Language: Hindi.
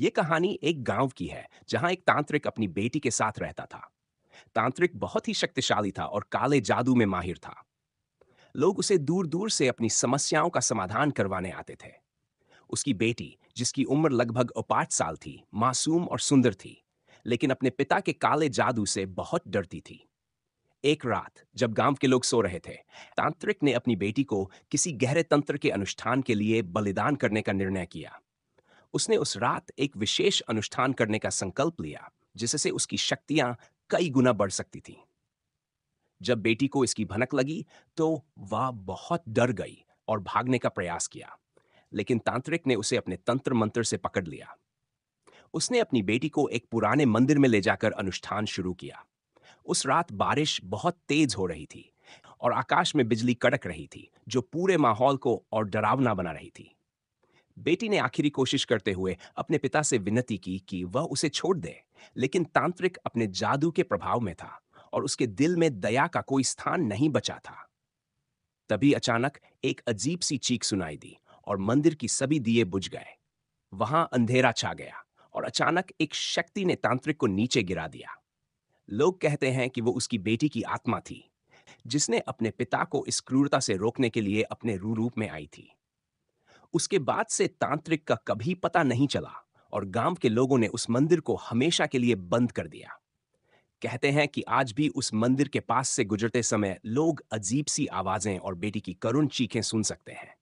ये कहानी एक गांव की है जहां एक तांत्रिक अपनी बेटी के साथ रहता था तांत्रिक बहुत ही शक्तिशाली था और काले जादू में माहिर था लोग उसे दूर दूर से अपनी समस्याओं का समाधान करवाने आते थे उसकी बेटी जिसकी उम्र लगभग पांच साल थी मासूम और सुंदर थी लेकिन अपने पिता के काले जादू से बहुत डरती थी एक रात जब गांव के लोग सो रहे थे तांत्रिक ने अपनी बेटी को किसी गहरे तंत्र के अनुष्ठान के लिए बलिदान करने का निर्णय किया उसने उस रात एक विशेष अनुष्ठान करने का संकल्प लिया जिससे उसकी शक्तियां कई गुना बढ़ सकती थी जब बेटी को इसकी भनक लगी तो वह बहुत डर गई और भागने का प्रयास किया लेकिन तांत्रिक ने उसे अपने तंत्र मंत्र से पकड़ लिया उसने अपनी बेटी को एक पुराने मंदिर में ले जाकर अनुष्ठान शुरू किया उस रात बारिश बहुत तेज हो रही थी और आकाश में बिजली कड़क रही थी जो पूरे माहौल को और डरावना बना रही थी बेटी ने आखिरी कोशिश करते हुए अपने पिता से विनती की कि वह उसे छोड़ दे लेकिन तांत्रिक अपने जादू के प्रभाव में था और उसके दिल में दया का कोई स्थान नहीं बचा था तभी अचानक एक अजीब सी चीख सुनाई दी और मंदिर की सभी दिए बुझ गए वहां अंधेरा छा गया और अचानक एक शक्ति ने तांत्रिक को नीचे गिरा दिया लोग कहते हैं कि वो उसकी बेटी की आत्मा थी जिसने अपने पिता को इस क्रूरता से रोकने के लिए अपने रूरूप में आई थी उसके बाद से तांत्रिक का कभी पता नहीं चला और गांव के लोगों ने उस मंदिर को हमेशा के लिए बंद कर दिया कहते हैं कि आज भी उस मंदिर के पास से गुजरते समय लोग अजीब सी आवाजें और बेटी की करुण चीखें सुन सकते हैं